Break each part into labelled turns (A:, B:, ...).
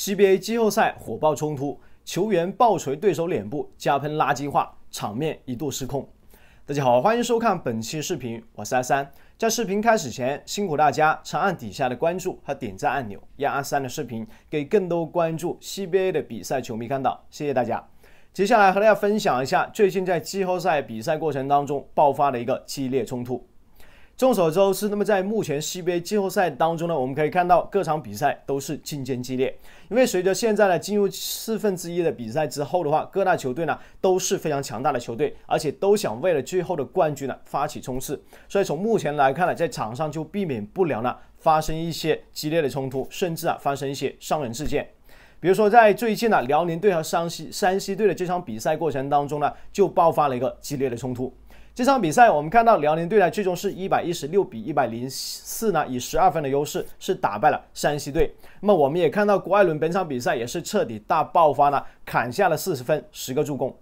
A: CBA 季后赛火爆冲突，球员暴锤对手脸部，加喷垃圾话，场面一度失控。大家好，欢迎收看本期视频，我是阿三。在视频开始前，辛苦大家长按底下的关注和点赞按钮，让阿三的视频给更多关注 CBA 的比赛球迷看到。谢谢大家。接下来和大家分享一下最近在季后赛比赛过程当中爆发的一个激烈冲突。众所周知，那么在目前 CBA 季后赛当中呢，我们可以看到各场比赛都是竞争激烈，因为随着现在呢进入四分之一的比赛之后的话，各大球队呢都是非常强大的球队，而且都想为了最后的冠军呢发起冲刺，所以从目前来看呢，在场上就避免不了呢发生一些激烈的冲突，甚至啊发生一些伤人事件。比如说在最近呢辽宁队和山西山西队的这场比赛过程当中呢，就爆发了一个激烈的冲突。这场比赛，我们看到辽宁队呢最终是一百一十六比一百零四呢，以十二分的优势是打败了山西队。那么我们也看到郭艾伦本场比赛也是彻底大爆发了，砍下了四十分，十个助攻。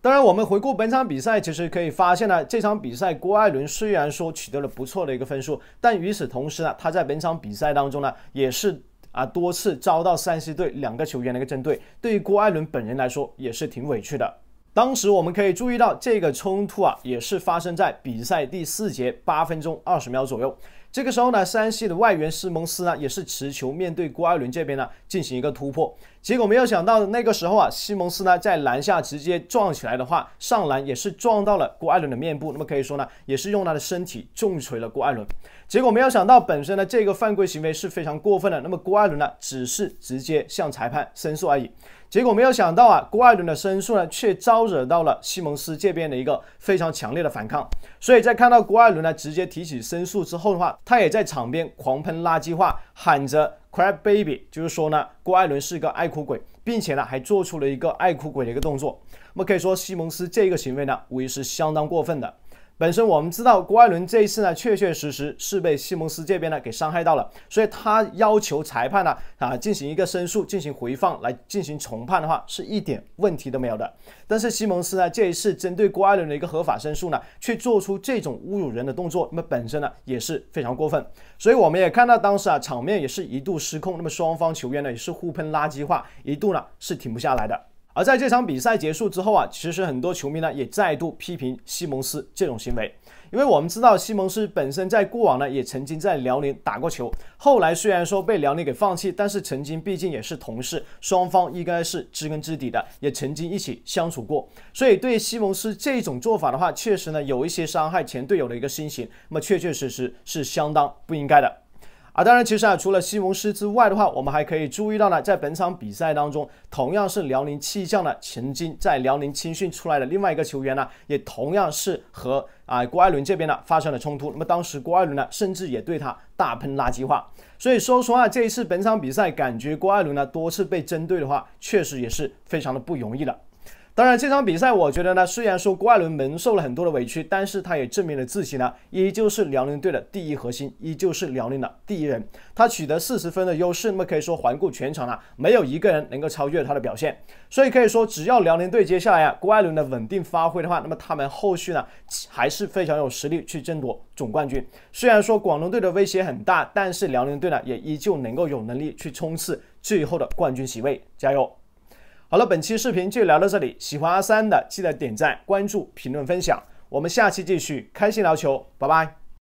A: 当然，我们回顾本场比赛，其实可以发现呢，这场比赛郭艾伦虽然说取得了不错的一个分数，但与此同时呢，他在本场比赛当中呢，也是啊多次遭到山西队两个球员的一个针对，对于郭艾伦本人来说也是挺委屈的。当时我们可以注意到，这个冲突啊，也是发生在比赛第四节八分钟二十秒左右。这个时候呢，山西的外援西蒙斯呢，也是持球面对郭艾伦这边呢进行一个突破。结果没有想到，那个时候啊，西蒙斯呢在篮下直接撞起来的话，上篮也是撞到了郭艾伦的面部。那么可以说呢，也是用他的身体重锤了郭艾伦。结果没有想到，本身呢这个犯规行为是非常过分的。那么郭艾伦呢，只是直接向裁判申诉而已。结果没有想到啊，郭艾伦的申诉呢，却招惹到了西蒙斯这边的一个非常强烈的反抗。所以在看到郭艾伦呢直接提起申诉之后的话，他也在场边狂喷垃圾话，喊着 “crab baby”，就是说呢郭艾伦是一个爱哭鬼，并且呢还做出了一个爱哭鬼的一个动作。我们可以说，西蒙斯这个行为呢，无疑是相当过分的。本身我们知道，郭艾伦这一次呢，确确实实是被西蒙斯这边呢给伤害到了，所以他要求裁判呢，啊进行一个申诉，进行回放来进行重判的话，是一点问题都没有的。但是西蒙斯呢，这一次针对郭艾伦的一个合法申诉呢，却做出这种侮辱人的动作，那么本身呢也是非常过分。所以我们也看到当时啊，场面也是一度失控，那么双方球员呢也是互喷垃圾话，一度呢是停不下来的。而在这场比赛结束之后啊，其实很多球迷呢也再度批评西蒙斯这种行为，因为我们知道西蒙斯本身在过往呢也曾经在辽宁打过球，后来虽然说被辽宁给放弃，但是曾经毕竟也是同事，双方应该是知根知底的，也曾经一起相处过，所以对西蒙斯这种做法的话，确实呢有一些伤害前队友的一个心情，那么确确实实是相当不应该的。啊，当然，其实啊，除了西蒙斯之外的话，我们还可以注意到呢，在本场比赛当中，同样是辽宁七将呢，曾经在辽宁青训出来的另外一个球员呢，也同样是和啊郭艾伦这边呢发生了冲突。那么当时郭艾伦呢，甚至也对他大喷垃圾话。所以说实话，这一次本场比赛感觉郭艾伦呢多次被针对的话，确实也是非常的不容易的。当然，这场比赛我觉得呢，虽然说郭艾伦蒙受了很多的委屈，但是他也证明了自己呢，依旧是辽宁队的第一核心，依旧是辽宁的第一人。他取得四十分的优势，那么可以说环顾全场啊，没有一个人能够超越他的表现。所以可以说，只要辽宁队接下来啊郭艾伦的稳定发挥的话，那么他们后续呢还是非常有实力去争夺总冠军。虽然说广东队的威胁很大，但是辽宁队呢也依旧能够有能力去冲刺最后的冠军席位。加油！好了，本期视频就聊到这里。喜欢阿三的，记得点赞、关注、评论、分享。我们下期继续开心聊球，拜拜。